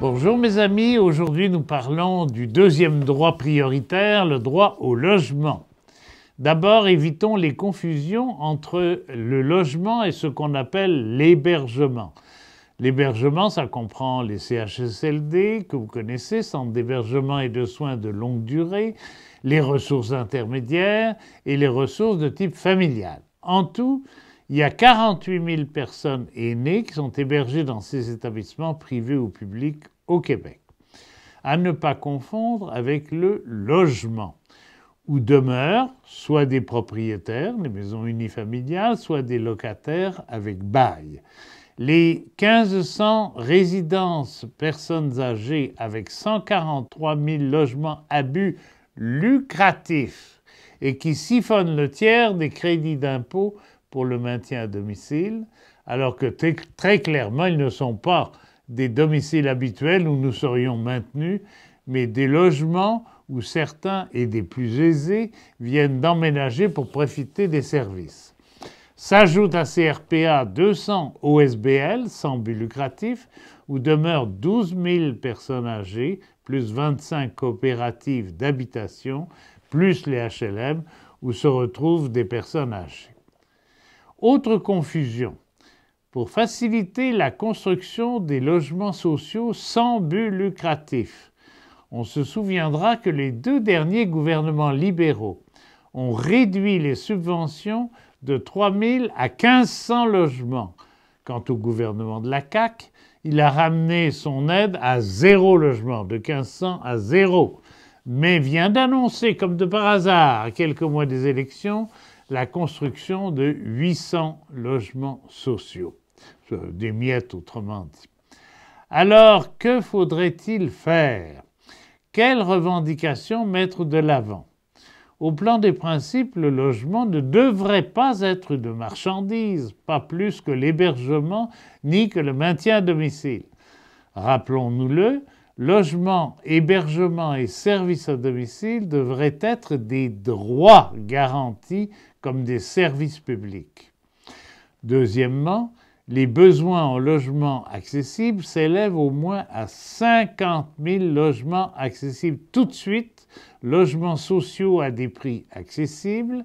Bonjour mes amis, aujourd'hui nous parlons du deuxième droit prioritaire, le droit au logement. D'abord, évitons les confusions entre le logement et ce qu'on appelle l'hébergement. L'hébergement, ça comprend les CHSLD que vous connaissez, centres d'hébergement et de soins de longue durée, les ressources intermédiaires et les ressources de type familial. En tout, il y a 48 000 personnes aînées qui sont hébergées dans ces établissements privés ou publics au Québec. À ne pas confondre avec le logement, où demeurent soit des propriétaires, des maisons unifamiliales, soit des locataires avec bail. Les 1500 résidences personnes âgées avec 143 000 logements à but lucratif et qui siphonnent le tiers des crédits d'impôt pour le maintien à domicile, alors que très clairement, ils ne sont pas des domiciles habituels où nous serions maintenus, mais des logements où certains et des plus aisés viennent d'emménager pour profiter des services. S'ajoutent à ces RPA 200 OSBL sans but lucratif où demeurent 12 000 personnes âgées, plus 25 coopératives d'habitation, plus les HLM où se retrouvent des personnes âgées. Autre confusion. Pour faciliter la construction des logements sociaux sans but lucratif, on se souviendra que les deux derniers gouvernements libéraux ont réduit les subventions de 3 000 à 1500 logements. Quant au gouvernement de la CAQ, il a ramené son aide à zéro logement, de 1500 à zéro, mais vient d'annoncer, comme de par hasard, à quelques mois des élections, la construction de 800 logements sociaux, des miettes autrement dit. Alors, que faudrait-il faire Quelles revendications mettre de l'avant Au plan des principes, le logement ne devrait pas être de marchandise, pas plus que l'hébergement ni que le maintien à domicile. Rappelons-nous-le, logement, hébergement et services à domicile devraient être des droits garantis comme des services publics. Deuxièmement, les besoins en logements accessibles s'élèvent au moins à 50 000 logements accessibles tout de suite, logements sociaux à des prix accessibles,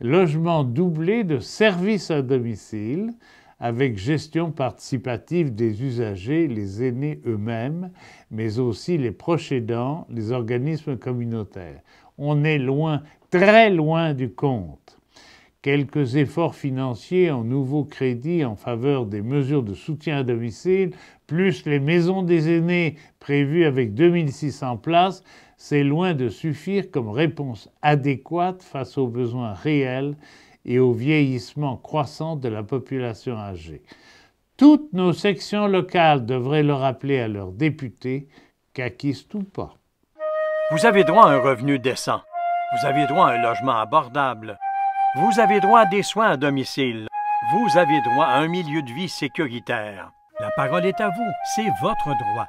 logements doublés de services à domicile, avec gestion participative des usagers, les aînés eux-mêmes, mais aussi les proches aidants, les organismes communautaires. On est loin, très loin du compte quelques efforts financiers en nouveaux crédits en faveur des mesures de soutien à domicile, plus les maisons des aînés prévues avec 2600 places, c'est loin de suffire comme réponse adéquate face aux besoins réels et au vieillissement croissant de la population âgée. Toutes nos sections locales devraient le rappeler à leurs députés, qu'acquise tout pas. Vous avez droit à un revenu décent. Vous avez droit à un logement abordable. Vous avez droit à des soins à domicile. Vous avez droit à un milieu de vie sécuritaire. La parole est à vous. C'est votre droit.